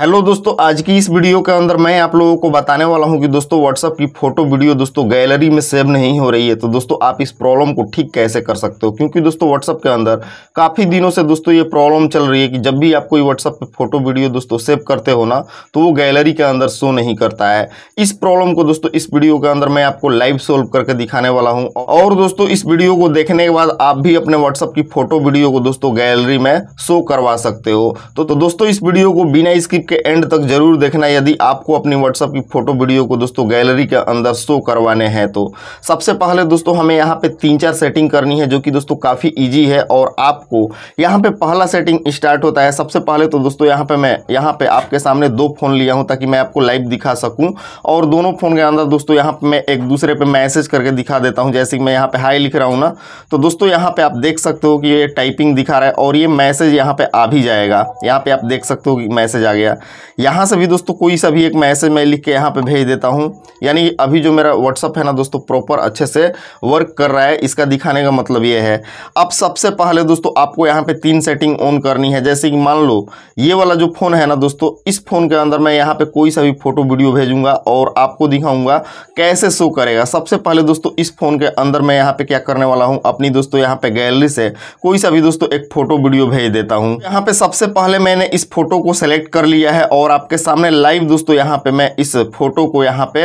hello दोस्तों आज की इस वीडियो के अंदर मैं आप लोगों को बताने वाला हूं कि दोस्तों व्हाट्सअप की फोटो वीडियो दोस्तों गैलरी में सेव नहीं हो रही है तो दोस्तों आप इस प्रॉब्लम को ठीक कैसे कर सकते हो क्योंकि दोस्तों व्हाट्सअप के अंदर काफ़ी दिनों से दोस्तों ये प्रॉब्लम चल रही है कि जब भी आप कोई व्हाट्सअप पर फोटो वीडियो दोस्तों सेव करते हो ना तो वो गैलरी के अंदर शो नहीं करता है इस प्रॉब्लम को दोस्तों इस वीडियो के अंदर मैं आपको लाइव सोल्व करके दिखाने वाला हूँ और दोस्तों इस वीडियो को देखने के बाद आप भी अपने व्हाट्सअप की फोटो वीडियो को दोस्तों गैलरी में शो करवा सकते हो तो, तो दोस्तों इस वीडियो को बिना इसकी क्लिप के एंड तक जरूर देखना यदि आपको अपनी व्हाट्सअप की फ़ोटो वीडियो को दोस्तों गैलरी के अंदर शो करवाने हैं तो सबसे पहले दोस्तों हमें यहाँ पे तीन चार सेटिंग करनी है जो कि दोस्तों काफ़ी इजी है और आपको यहाँ पे पहला सेटिंग स्टार्ट होता है सबसे पहले तो दोस्तों यहाँ पे मैं यहाँ पे आपके सामने दो फ़ोन लिया हूँ ताकि मैं आपको लाइव दिखा सकूँ और दोनों फ़ोन के अंदर दोस्तों यहाँ पर मैं एक दूसरे पर मैसेज करके दिखा देता हूँ जैसे कि मैं यहाँ पर हाई लिख रहा हूँ ना तो दोस्तों यहाँ पर आप देख सकते हो कि ये टाइपिंग दिखा रहा है और ये मैसेज यहाँ पर आ भी जाएगा यहाँ पर आप देख सकते हो कि मैसेज आ गया गया यहाँ से भी दोस्तों कोई सा भी एक मैसेज मैं लिख के यहाँ पे भेज देता हूँ यानी अभी जो मेरा व्हाट्सअप है ना दोस्तों प्रॉपर अच्छे से वर्क कर रहा है इसका दिखाने का मतलब ये है अब सबसे पहले दोस्तों आपको यहाँ पे तीन सेटिंग ऑन करनी है जैसे कि मान लो ये वाला जो फ़ोन है ना दोस्तों इस फ़ोन के अंदर मैं यहाँ पर कोई सा भी फ़ोटो वीडियो भेजूँगा और आपको दिखाऊँगा कैसे शो करेगा सबसे पहले दोस्तों इस फ़ोन के अंदर मैं यहाँ पर क्या करने वाला हूँ अपनी दोस्तों यहाँ पर गैलरी से कोई सा भी दोस्तों एक फ़ोटो वीडियो भेज देता हूँ यहाँ पर सबसे पहले मैंने इस फोटो को सेलेक्ट कर लिया लिया है और आपके सामने लाइव दोस्तों यहाँ पे मैं इस फोटो को यहाँ पे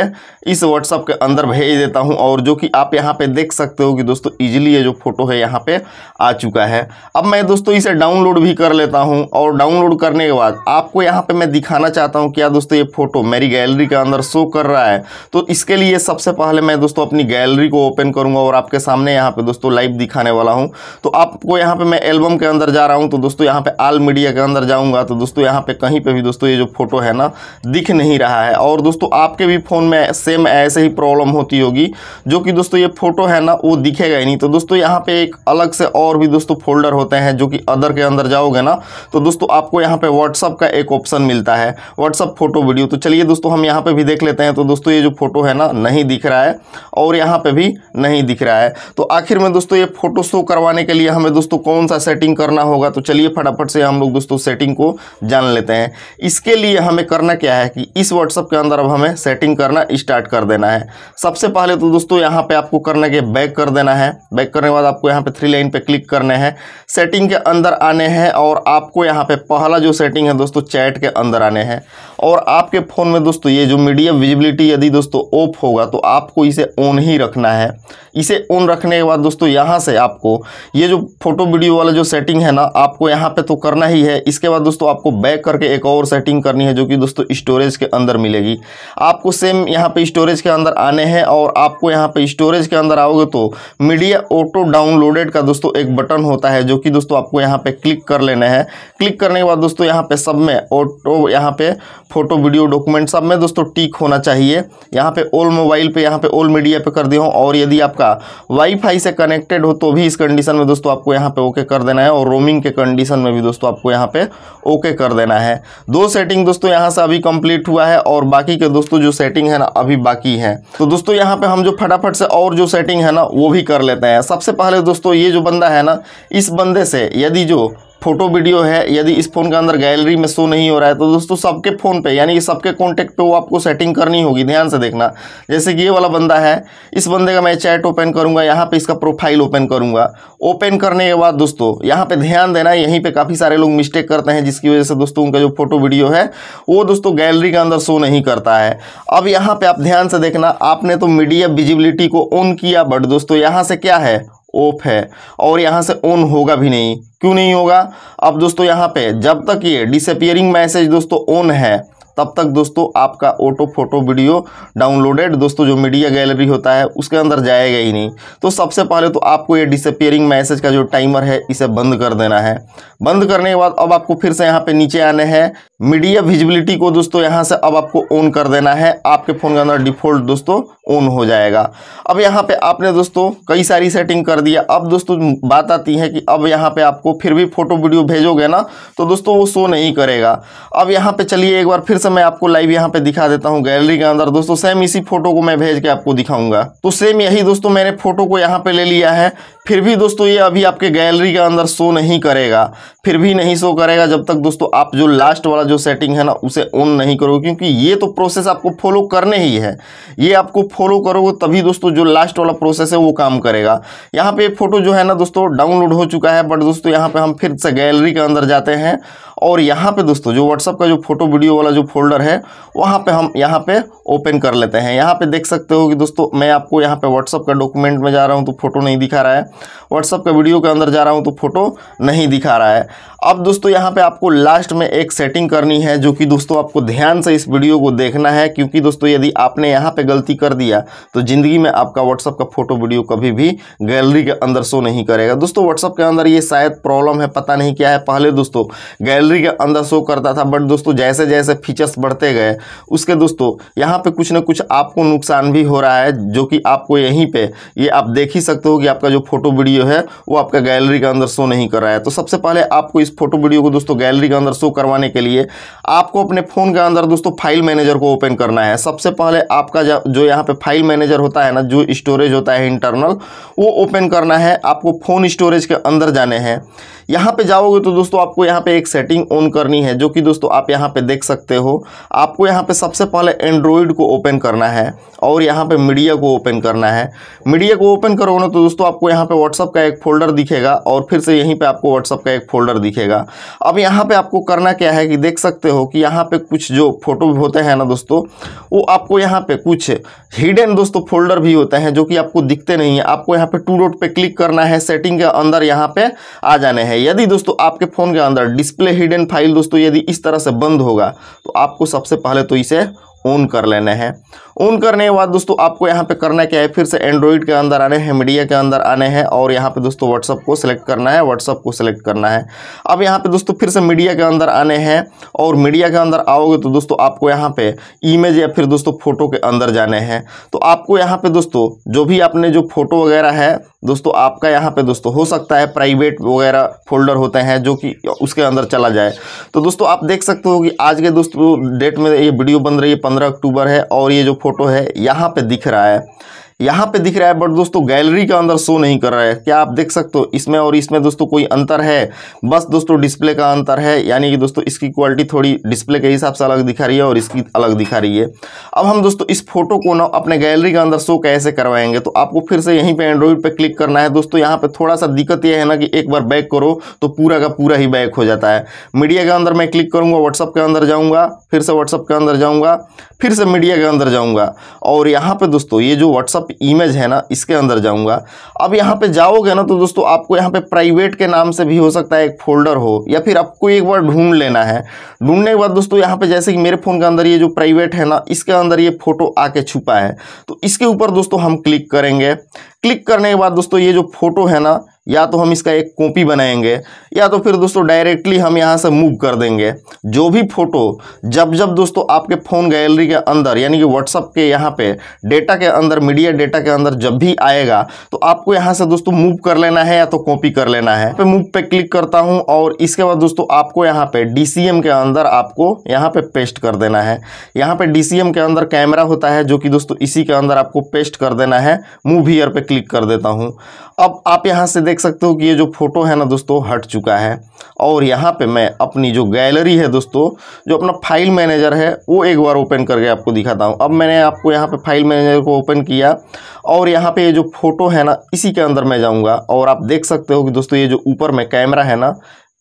इस व्हाट्सअप के अंदर भेज देता हूँ और जो कि आप यहाँ पे देख सकते हो कि दोस्तों इजीली ये जो फोटो है यहाँ पे आ चुका है अब मैं दोस्तों इसे डाउनलोड भी कर लेता हूँ और डाउनलोड करने के बाद आपको यहाँ पर मैं दिखाना चाहता हूँ क्या दोस्तों ये फोटो मेरी गैलरी के अंदर शो कर रहा है तो इसके लिए सबसे पहले मैं दोस्तों अपनी गैलरी को ओपन करूँगा और आपके सामने यहाँ पर दोस्तों लाइव दिखाने वाला हूँ तो आपको यहाँ पर मैं एल्बम के अंदर जा रहा हूँ तो दोस्तों यहाँ पर आल मीडिया के अंदर जाऊँगा तो दोस्तों यहाँ पर कहीं पर भी दोस्तों ये जो फोटो है ना दिख नहीं रहा है और दोस्तों आपके भी फ़ोन में सेम ऐसे ही प्रॉब्लम होती होगी जो कि दोस्तों ये फोटो है ना वो दिखेगा ही नहीं तो दोस्तों यहाँ पे एक अलग से और भी दोस्तों फोल्डर होते हैं जो कि अदर के अंदर जाओगे ना तो दोस्तों आपको यहाँ पे व्हाट्सअप का एक ऑप्शन मिलता है व्हाट्सअप फोटो वीडियो तो चलिए दोस्तों हम यहाँ पे भी देख लेते हैं तो दोस्तों ये जो फोटो है ना नहीं दिख रहा है और यहाँ पे भी नहीं दिख रहा है तो आखिर में दोस्तों ये फोटो शो करवाने के लिए हमें दोस्तों कौन सा सेटिंग करना होगा तो चलिए फटाफट से हम लोग दोस्तों सेटिंग को जान लेते हैं इसके लिए हमें करना क्या है कि इस व्हाट्सअप के अंदर अब हमें सेटिंग करना स्टार्ट कर देना है सबसे पहले तो दोस्तों यहाँ पे आपको करना के बैक कर देना है बैक करने के बाद आपको यहाँ पे थ्री लाइन पे क्लिक करने हैं सेटिंग के अंदर आने हैं और आपको यहाँ पे पहला जो सेटिंग है दोस्तों चैट के अंदर आने हैं और आपके फ़ोन में दोस्तों ये जो मीडिया विजिबिलिटी यदि दोस्तों ऑफ होगा तो आपको इसे ऑन ही रखना है इसे ऑन रखने के बाद दोस्तों यहाँ से आपको ये जो फोटो वीडियो वाला जो सेटिंग है ना आपको यहाँ पे तो करना ही है इसके बाद दोस्तों आपको बैक करके एक और सेटिंग करनी है जो कि दोस्तों स्टोरेज के अंदर मिलेगी आपको सेम यहाँ पे स्टोरेज के अंदर आने हैं और आपको यहाँ पे स्टोरेज के अंदर आओगे तो मीडिया ऑटो डाउनलोडेड का दोस्तों एक बटन होता है जो कि दोस्तों आपको यहाँ पे क्लिक कर लेना है क्लिक करने के बाद दोस्तों यहाँ पे सब में ऑटो यहाँ पे फोटो वीडियो डॉक्यूमेंट सब में दोस्तों टिक होना चाहिए यहाँ पे ऑल मोबाइल पे यहाँ पे ऑल मीडिया पे कर दिया हूँ और यदि आपका या वाईफाई से कनेक्टेड हो तो भी इस कंडीशन में दोस्तों आपको यहाँ पे ओके कर देना है और रोमिंग के कंडीशन में भी दोस्तों आपको यहाँ पे ओके कर देना है दो सेटिंग दोस्तों यहाँ से अभी कंप्लीट हुआ है और बाकी के दोस्तों जो सेटिंग है ना अभी बाकी है तो दोस्तों यहाँ पे हम जो फटाफट से और जो सेटिंग है ना वो भी कर लेते हैं सबसे पहले दोस्तों ये जो बंदा है ना इस बंदे से यदि जो फोटो वीडियो है यदि इस फ़ोन के अंदर गैलरी में शो नहीं हो रहा है तो दोस्तों सबके फ़ोन पे यानी कि सबके कॉन्टैक्ट पे वो आपको सेटिंग करनी होगी ध्यान से देखना जैसे कि ये वाला बंदा है इस बंदे का मैं चैट ओपन करूंगा यहाँ पे इसका प्रोफाइल ओपन करूंगा ओपन करने के बाद दोस्तों यहाँ पर ध्यान देना यहीं पर काफ़ी सारे लोग मिस्टेक करते हैं जिसकी वजह से दोस्तों उनका जो फोटो वीडियो है वो दोस्तों गैलरी के अंदर शो नहीं करता है अब यहाँ पर आप ध्यान से देखना आपने तो मीडिया विजिबिलिटी को ऑन किया बट दोस्तों यहाँ से क्या है ऑफ है और यहाँ से ऑन होगा भी नहीं क्यों नहीं होगा अब दोस्तों यहाँ पे जब तक ये डिसअपियरिंग मैसेज दोस्तों ऑन है तब तक दोस्तों आपका ऑटो फोटो वीडियो डाउनलोडेड दोस्तों जो मीडिया गैलरी होता है उसके अंदर जाएगा ही नहीं तो सबसे पहले तो आपको ये डिसअपियरिंग मैसेज का जो टाइमर है इसे बंद कर देना है बंद करने के बाद अब आपको फिर से यहाँ पे नीचे आने हैं मीडिया विजिबिलिटी को दोस्तों यहाँ से अब आपको ऑन कर देना है आपके फ़ोन के अंदर डिफ़ॉल्ट दोस्तों ऑन हो जाएगा अब यहाँ पे आपने दोस्तों कई सारी सेटिंग कर दिया अब दोस्तों बात आती है कि अब यहाँ पे आपको फिर भी फ़ोटो वीडियो भेजोगे ना तो दोस्तों वो शो नहीं करेगा अब यहाँ पे चलिए एक बार फिर से से मैं आपको लाइव यहाँ पे दिखा देता हूँ गैलरी के अंदर दोस्तों सेम इसी फोटो को मैं भेज के आपको दिखाऊंगा तो सेम यही दोस्तों मैंने फोटो को यहाँ पे ले लिया है फिर भी दोस्तों ये अभी आपके गैलरी के अंदर शो नहीं करेगा फिर भी नहीं शो करेगा जब तक दोस्तों आप जो लास्ट वाला जो सेटिंग है ना उसे ऑन नहीं करोगे क्योंकि ये तो प्रोसेस आपको फॉलो करने ही है ये आपको फॉलो करोगे तभी दोस्तों जो लास्ट वाला प्रोसेस है वो काम करेगा यहाँ पे फोटो जो है ना दोस्तों डाउनलोड हो चुका है बट दोस्तों यहाँ पे हम फिर से गैलरी के अंदर जाते हैं और यहाँ पे दोस्तों जो व्हाट्सअप का जो फोटो वीडियो वाला जो फोल्डर है वहाँ पे हम यहाँ पे ओपन कर लेते हैं यहाँ पे देख सकते हो कि दोस्तों मैं आपको यहाँ पे व्हाट्सअप का डॉक्यूमेंट में जा रहा हूँ तो फोटो नहीं दिखा रहा है व्हाट्सअप का वीडियो के अंदर जा रहा हूँ तो फोटो नहीं दिखा रहा है अब दोस्तों यहाँ पर आपको लास्ट में एक सेटिंग करनी है जो कि दोस्तों आपको ध्यान से इस वीडियो को देखना है क्योंकि दोस्तों यदि आपने यहाँ पर गलती कर दिया तो ज़िंदगी में आपका व्हाट्सअप का फोटो वीडियो कभी भी गैलरी के अंदर शो नहीं करेगा दोस्तों व्हाट्सअप के अंदर ये शायद प्रॉब्लम है पता नहीं क्या है पहले दोस्तों गैलरी के अंदर शो करता था बट दोस्तों जैसे जैसे फीचर प्लस बढ़ते गए उसके दोस्तों यहाँ पे कुछ ना कुछ आपको नुकसान भी हो रहा है जो कि आपको यहीं पे ये आप देख ही सकते हो कि आपका जो फोटो वीडियो है वो आपका गैलरी के अंदर शो नहीं कर रहा है तो सबसे पहले आपको इस फोटो वीडियो को दोस्तों गैलरी के अंदर शो करवाने के लिए आपको अपने फ़ोन के अंदर दोस्तों फाइल मैनेजर को ओपन करना है सबसे पहले आपका जो यहाँ पर फाइल मैनेजर होता है ना जो स्टोरेज होता है इंटरनल वो ओपन करना है आपको फ़ोन स्टोरेज के अंदर जाने हैं यहाँ पे जाओगे तो दोस्तों आपको यहाँ पे एक सेटिंग ऑन करनी है जो कि दोस्तों आप यहाँ पे देख सकते हो आपको यहाँ पे सबसे पहले एंड्रॉयड को ओपन करना है और यहाँ पे मीडिया को ओपन करना है मीडिया को ओपन करोगे ना तो दोस्तों आपको यहाँ पे व्हाट्सअप का एक फोल्डर दिखेगा और फिर से यहीं पर आपको व्हाट्सअप का एक फोल्डर दिखेगा अब यहाँ पर आपको करना क्या है कि देख सकते हो कि यहाँ पर कुछ जो फोटो होते हैं ना दोस्तों वो आपको यहाँ पर कुछ हिडन दोस्तों फोल्डर भी होते हैं जो कि आपको दिखते नहीं है आपको यहाँ पर टू रोड पर क्लिक करना है सेटिंग के अंदर यहाँ पर आ जाने हैं है यदि दोस्तों आपके फ़ोन के अंदर डिस्प्ले हिडन फाइल दोस्तों यदि इस तरह से बंद होगा तो आपको सबसे पहले तो इसे ऑन कर लेना है ऑन करने के बाद दोस्तों आपको यहाँ पे करना क्या है फिर से एंड्रॉइड के अंदर आने हैं मीडिया के अंदर आने हैं और यहाँ पे दोस्तों व्हाट्सअप को सिलेक्ट करना है व्हाट्सअप को सिलेक्ट करना है अब यहाँ पे दोस्तों फिर से मीडिया के अंदर आने हैं और मीडिया के अंदर आओगे तो दोस्तों आपको यहाँ पे इमेज या फिर दोस्तों फोटो के अंदर जाने हैं तो आपको यहाँ पे दोस्तों जो भी आपने जो फोटो वगैरह है दोस्तों आपका यहाँ पे दोस्तों हो सकता है प्राइवेट वगैरह फोल्डर होते हैं जो कि उसके अंदर चला जाए तो दोस्तों आप देख सकते हो कि आज के दोस्तों डेट में ये वीडियो बन रही है पंद्रह अक्टूबर है और ये जो फोटो है यहाँ पे दिख रहा है यहाँ पे दिख रहा है बट दोस्तों गैलरी का अंदर शो नहीं कर रहा है क्या आप देख सकते हो इसमें और इसमें दोस्तों कोई अंतर है बस दोस्तों डिस्प्ले का अंतर है यानी कि दोस्तों इसकी क्वालिटी थोड़ी डिस्प्ले के हिसाब से अलग दिखा रही है और इसकी अलग दिखा रही है अब हम दोस्तों इस फोटो को ना अपने गैलरी के अंदर शो कैसे करवाएंगे तो आपको फिर से यहीं पर एंड्रॉइड पर क्लिक करना है दोस्तों यहाँ पर थोड़ा सा दिक्कत यह है ना कि एक बार बैक करो तो पूरा का पूरा ही बैक हो जाता है मीडिया के अंदर मैं क्लिक करूँगा व्हाट्सअप के अंदर जाऊँगा फिर से व्हाट्सअप के अंदर जाऊँगा फिर से मीडिया के अंदर जाऊँगा और यहाँ पर दोस्तों ये जो व्हाट्सअप व्हाट्सअप इमेज है ना इसके अंदर जाऊंगा अब यहाँ पे जाओगे ना तो दोस्तों आपको यहाँ पे प्राइवेट के नाम से भी हो सकता है एक फोल्डर हो या फिर आपको एक बार ढूंढ लेना है ढूंढने के बाद दोस्तों यहाँ पे जैसे कि मेरे फ़ोन के अंदर ये जो प्राइवेट है ना इसके अंदर ये फोटो आके छुपा है तो इसके ऊपर दोस्तों हम क्लिक करेंगे क्लिक करने के बाद दोस्तों ये जो फोटो है ना या तो हम इसका एक कॉपी बनाएंगे या तो फिर दोस्तों डायरेक्टली हम यहाँ से मूव कर देंगे जो भी फ़ोटो जब जब दोस्तों आपके फ़ोन गैलरी के अंदर यानी कि व्हाट्सअप के यहाँ पे डेटा के अंदर मीडिया डेटा के अंदर जब भी आएगा तो आपको यहाँ से दोस्तों मूव कर लेना है या तो कॉपी कर लेना है पे मूव पे क्लिक करता हूँ और इसके बाद दोस्तों आपको यहाँ पे डी के अंदर आपको यहाँ पे पेस्ट कर देना है यहाँ पे डी के अंदर कैमरा होता है जो कि दोस्तों इसी के अंदर आपको पेस्ट कर देना है मूव हीयर पे क्लिक कर देता हूँ अब आप यहाँ से देख देख सकते हो कि ये जो फोटो है ना दोस्तों हट चुका है और यहाँ पे मैं अपनी जो गैलरी है दोस्तों जो अपना फाइल मैनेजर है वो एक बार ओपन करके आपको दिखाता हूँ अब मैंने आपको यहाँ पे फाइल मैनेजर को ओपन किया और यहाँ पे ये जो फोटो है ना इसी के अंदर मैं जाऊँगा और आप देख सकते हो कि दोस्तों ये जो ऊपर में कैमरा है ना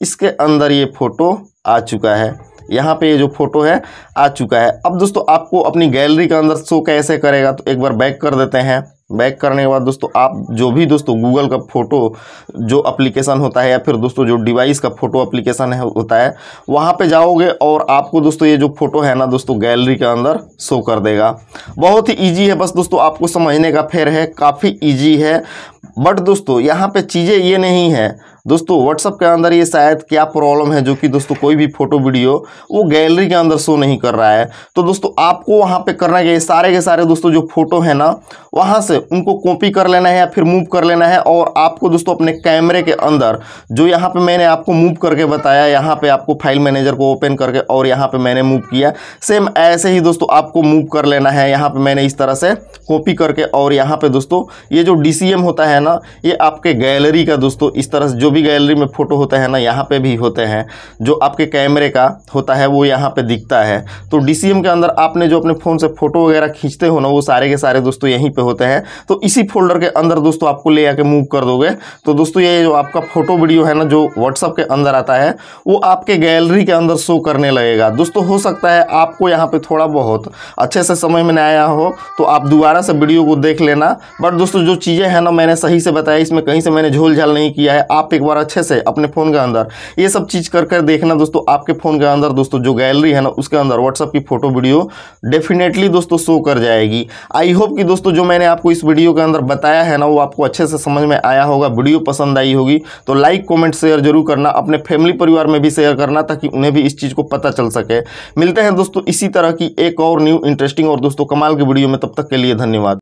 इसके अंदर ये फ़ोटो आ चुका है यहाँ पे ये जो फोटो है आ चुका है अब दोस्तों आपको अपनी गैलरी के अंदर शो कैसे करेगा तो एक बार बैक कर देते हैं बैक करने के बाद दोस्तों आप जो भी दोस्तों गूगल का फ़ोटो जो एप्लीकेशन होता है या फिर दोस्तों जो डिवाइस का फ़ोटो एप्लीकेशन है होता है वहाँ पे जाओगे और आपको दोस्तों ये जो फ़ोटो है ना दोस्तों गैलरी के अंदर शो कर देगा बहुत ही ईजी है बस दोस्तों आपको समझने का फेर है काफ़ी ईजी है बट दोस्तों यहाँ पर चीज़ें ये नहीं है दोस्तों व्हाट्सअप के अंदर ये शायद क्या प्रॉब्लम है जो कि दोस्तों कोई भी फोटो वीडियो वो गैलरी के अंदर शो नहीं कर रहा है तो दोस्तों आपको वहाँ पे करना है सारे के सारे दोस्तों जो फोटो है ना वहाँ से उनको कॉपी कर लेना है या फिर मूव कर लेना है और आपको दोस्तों अपने कैमरे के अंदर जो यहाँ पर मैंने आपको मूव करके बताया यहाँ पर आपको फाइल मैनेजर को ओपन करके और यहाँ पर मैंने मूव किया सेम ऐसे ही दोस्तों आपको मूव कर लेना है यहाँ पर मैंने इस तरह से कॉपी करके और यहाँ पर दोस्तों ये जो डी होता है ना ये आपके गैलरी का दोस्तों इस तरह से जो भी गैलरी में फ़ोटो होता है ना यहाँ पे भी होते हैं जो आपके कैमरे का होता है वो यहाँ पे दिखता है तो डी के अंदर आपने जो अपने फ़ोन से फ़ोटो वगैरह खींचते हो ना वो सारे के सारे दोस्तों यहीं पे होते हैं तो इसी फोल्डर के अंदर दोस्तों आपको ले आके मूव कर दोगे तो दोस्तों ये जो आपका फ़ोटो वीडियो है ना जो व्हाट्सअप के अंदर आता है वो आपके गैलरी के अंदर शो करने लगेगा दोस्तों हो सकता है आपको यहाँ पर थोड़ा बहुत अच्छे से समझ में ना आया हो तो आप दोबारा से वीडियो को देख लेना बट दोस्तों जो चीज़ें हैं ना मैंने सही से बताया इसमें कहीं से मैंने झोल झाल नहीं किया है आप एक बार अच्छे से अपने फ़ोन के अंदर ये सब चीज़ कर कर देखना दोस्तों आपके फ़ोन के अंदर दोस्तों जो गैलरी है ना उसके अंदर व्हाट्सअप की फ़ोटो वीडियो डेफिनेटली दोस्तों शो कर जाएगी आई होप कि दोस्तों जो मैंने आपको इस वीडियो के अंदर बताया है ना वो आपको अच्छे से समझ में आया होगा वीडियो पसंद आई होगी तो लाइक कॉमेंट शेयर जरूर करना अपने फैमिली परिवार में भी शेयर करना ताकि उन्हें भी इस चीज़ को पता चल सके मिलते हैं दोस्तों इसी तरह की एक और न्यू इंटरेस्टिंग और दोस्तों कमाल की वीडियो में तब तक के लिए धन्यवाद